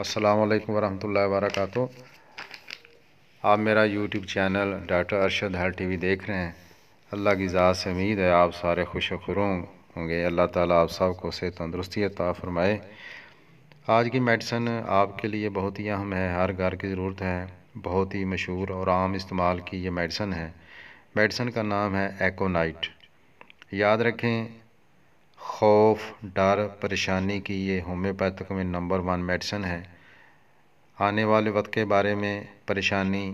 अस्सलाम वरहमतुल्लाहि वबरकातु आप मेरा यूट्यूब चैनल डॉक्टर अरशद हर वी देख रहे हैं अल्लाह की ज़ात से उम्मीद है आप सारे खुश खुरूँ होंगे अल्लाह ताला आप सब को से तंदरुस्ती अता फ़रमाए आज की मेडिसन आपके लिए बहुत ही अहम है हर घर की ज़रूरत है बहुत ही मशहूर और आम इस्तेमाल की ये मेडिसन है मेडिसन का नाम है एकोनाइट याद रखें खौफ डर परेशानी की ये होम्योपैथिक में नंबर वन मेडिसन है आने वाले वक्त के बारे में परेशानी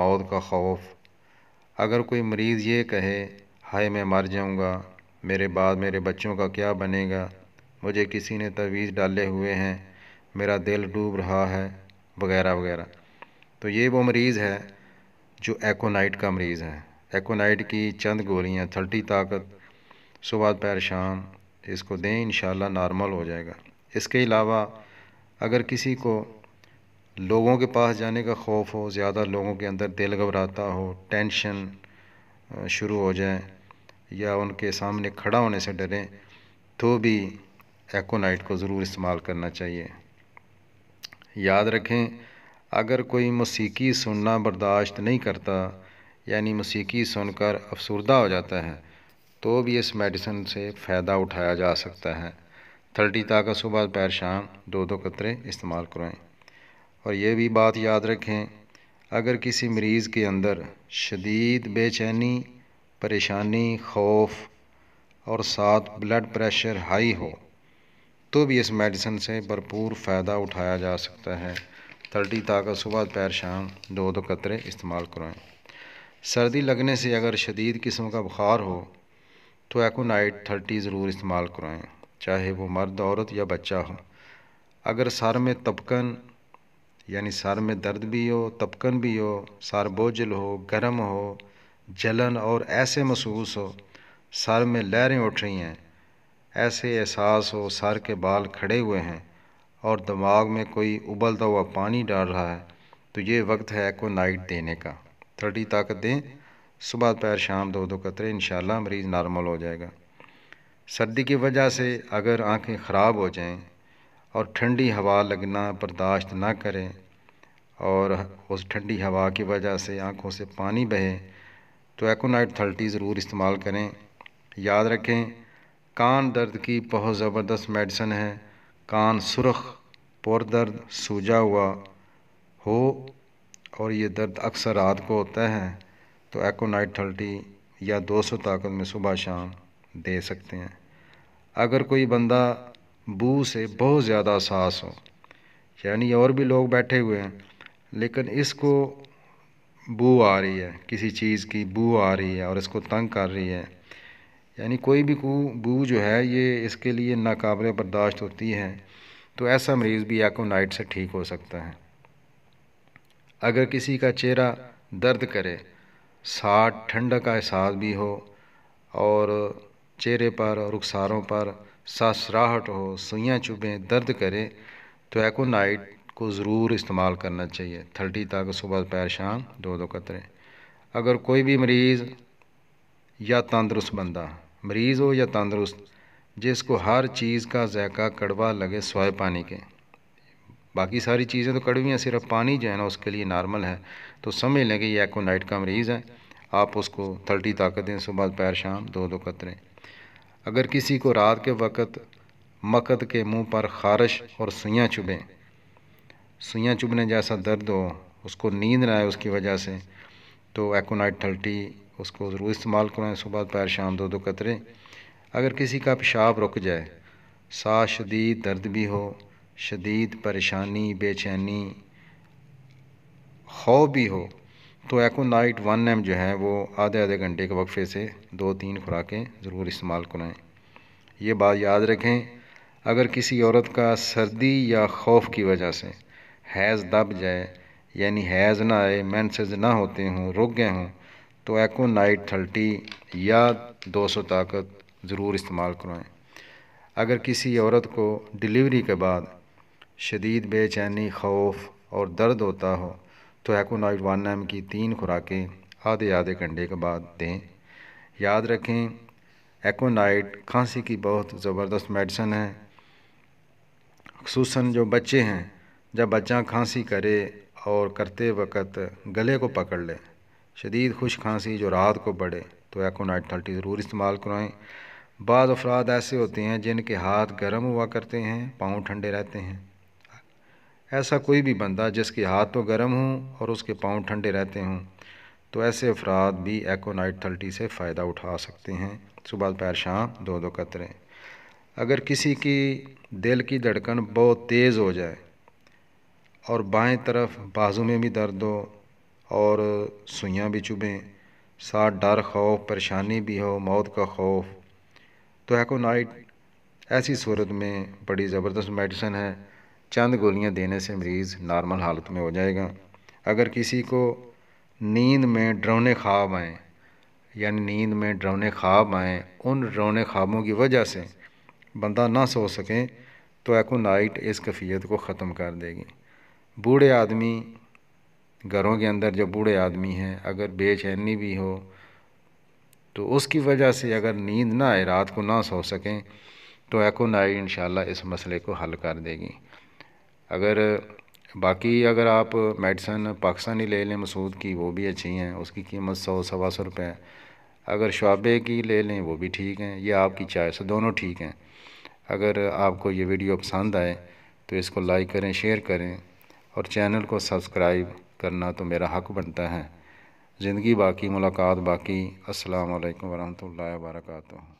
मौत का खौफ अगर कोई मरीज़ ये कहे हाय मैं मर जाऊंगा मेरे बाद मेरे बच्चों का क्या बनेगा मुझे किसी ने तवीज़ डाले हुए हैं मेरा दिल डूब रहा है वगैरह वगैरह तो ये वो मरीज़ है जो एकोनाइट का मरीज़ है एकोनाइट की चंद गोलियां थर्टी ताकत सुबह पैर शाम इसको दें इन नॉर्मल हो जाएगा इसके अलावा अगर किसी को लोगों के पास जाने का खौफ हो ज़्यादा लोगों के अंदर दिल घबराता हो टेंशन शुरू हो जाए या उनके सामने खड़ा होने से डरें तो भी एकोनाइट को ज़रूर इस्तेमाल करना चाहिए याद रखें अगर कोई मौसीकी सुनना बर्दाश्त नहीं करता यानी मौसीकी सुनकर अफसरदा हो जाता है तो भी इस मेडिसिन से फ़ायदा उठाया जा सकता है थर्टी तक सुबह पैर शाम दो दो कतरे इस्तेमाल कराएं और ये भी बात याद रखें अगर किसी मरीज़ के अंदर शदीद बेचैनी परेशानी खौफ और साथ ब्लड प्रेशर हाई हो तो भी इस मेडिसिन से भरपूर फ़ायदा उठाया जा सकता है थर्टी तक सुबह पैर शाम दो दो कतरे इस्तेमाल करवाएँ सर्दी लगने से अगर शदीद किस्म का बुखार हो तो एकोनाइट थर्टी ज़रूर इस्तेमाल करवाएँ चाहे वो मर्द औरत या बच्चा हो अगर सर में तपकन यानी सर में दर्द भी हो तपकन भी हो सर बोझल हो गर्म हो जलन और ऐसे महसूस हो सर में लहरें उठ रही हैं ऐसे एहसास हो सर के बाल खड़े हुए हैं और दिमाग में कोई उबलता हुआ पानी डाल रहा है तो ये वक्त है एक्ो नाइट देने का थर्टी ताकत दें सुबह दोपहर शाम दो दो कतरे इन मरीज़ नॉर्मल हो जाएगा सर्दी की वजह से अगर आँखें ख़राब हो जाएं और ठंडी हवा लगना बर्दाश्त ना करें और उस ठंडी हवा की वजह से आँखों से पानी बहे तो एकोनाइट थर्टी ज़रूर इस्तेमाल करें याद रखें कान दर्द की बहुत ज़बरदस्त मेडिसन है कान सुरख पुर दर्द सूजा हुआ हो और ये दर्द अक्सर रात को होता है तो एकोनाइट थर्टी या 200 ताकत में सुबह शाम दे सकते हैं अगर कोई बंदा बू से बहुत ज़्यादा सास हो यानी और भी लोग बैठे हुए हैं लेकिन इसको बू आ रही है किसी चीज़ की बू आ रही है और इसको तंग कर रही है यानी कोई भी बू जो है ये इसके लिए नाकबले बर्दाश्त होती है तो ऐसा मरीज़ भी नाइट से ठीक हो सकता है अगर किसी का चेहरा दर्द करे साथ ठंडक का एहसास भी हो और चेहरे पर रुखसारों पर सासराहट हो सुइयाँ चुभें दर्द करे तो नाइट को ज़रूर इस्तेमाल करना चाहिए थर्टी तक सुबह पैर शाम दो दो कतरे अगर कोई भी मरीज़ या तंदरुस्त बंदा मरीज़ हो या तंदरुस्त जिसको हर चीज़ का जायका कड़वा लगे सोए पानी के बाकी सारी चीज़ें तो कड़वी हैं सिर्फ पानी जो है ना उसके लिए नॉर्मल है तो समझ लें कि ये एकोनाइट का मरीज़ है आप उसको थर्टी ताकत दें सुबह पैर शाम दो दो कतरे अगर किसी को रात के वक्त मकद के मुंह पर खारश और सुइयाँ चुभें सुइयाँ चुभने जैसा दर्द हो उसको नींद ना आए उसकी वजह से तो एकोनाइट थर्टी उसको ज़रूर इस्तेमाल करें सुबह पैर शाम दो दो कतरे अगर किसी का पेशाब रुक जाए सा शदीद दर्द भी हो शदीद परेशानी बेचैनी खौफ भी हो तो एको नाइट वन एम जो है वो आधे आधे घंटे के वक्फे से दो तीन खुराकें ज़रूर इस्तेमाल कराएं ये बात याद रखें अगर किसी औरत का सर्दी या खौफ की वजह से हैज़ दब जाए यानी हैज़ ना आए मैंसेज ना होते हों रुक गए हों तो एको नाइट थर्टी या दो सौ ताकत ज़रूर इस्तेमाल करवाएँ अगर किसी औरत को डिलीवरी के बाद शदीद बेचैनी खौफ और दर्द होता हो तो एक्ोनाइट वन एम की तीन खुराकें आधे आधे घंटे के बाद दें याद रखें एकोनाइट खांसी की बहुत ज़बरदस्त मेडिसन है खूस जो बच्चे हैं जब बच्चा खांसी करे और करते वक्त गले को पकड़ ले शदीद खुश खांसी जो रात को बढ़े तो एकोनाइट थर्टी ज़रूर इस्तेमाल करवाएँ बाद अफराद ऐसे होते हैं जिनके हाथ गर्म हुआ करते हैं पाँव ठंडे रहते हैं ऐसा कोई भी बंदा जिसके हाथ तो गर्म हों और उसके पाँव ठंडे रहते हों तो ऐसे अफराद भी एकोनाइट थर्टी से फ़ायदा उठा सकते हैं सुबह दोपहर शाम दो दो कतरे अगर किसी की दिल की धड़कन बहुत तेज़ हो जाए और बाएं तरफ बाजू में भी दर्द हो और सुइयाँ भी चुभें साथ डर खौफ परेशानी भी हो मौत का खौफ तो एकोनाइट ऐसी सूरत में बड़ी ज़बरदस्त मेडिसन है चंद गोलियां देने से मरीज़ नॉर्मल हालत में हो जाएगा अगर किसी को नींद में डरौने ख्वाब आएँ यानी नींद में डरौने ख्वाब आएँ उन डरौने ख्वाबों की वजह से बंदा ना सो सकें तो नाइट इस कफ़ीत को ख़त्म कर देगी बूढ़े आदमी घरों के अंदर जो बूढ़े आदमी हैं अगर बेचैनी भी हो तो उसकी वजह से अगर नींद ना आए रात को ना सो सकें तो नाइट इन इस मसले को हल कर देगी अगर बाकी अगर आप मेडिसन पाकिस्तानी ले लें मसूद की वो भी अच्छी हैं उसकी कीमत सौ सवा सौ रुपये है अगर शुबे की ले लें वो भी ठीक हैं ये आपकी चॉइस है दोनों ठीक हैं अगर आपको ये वीडियो पसंद आए तो इसको लाइक करें शेयर करें और चैनल को सब्सक्राइब करना तो मेरा हक बनता है ज़िंदगी बाकी मुलाकात बाकी अस्सलाम वरहमल वर्का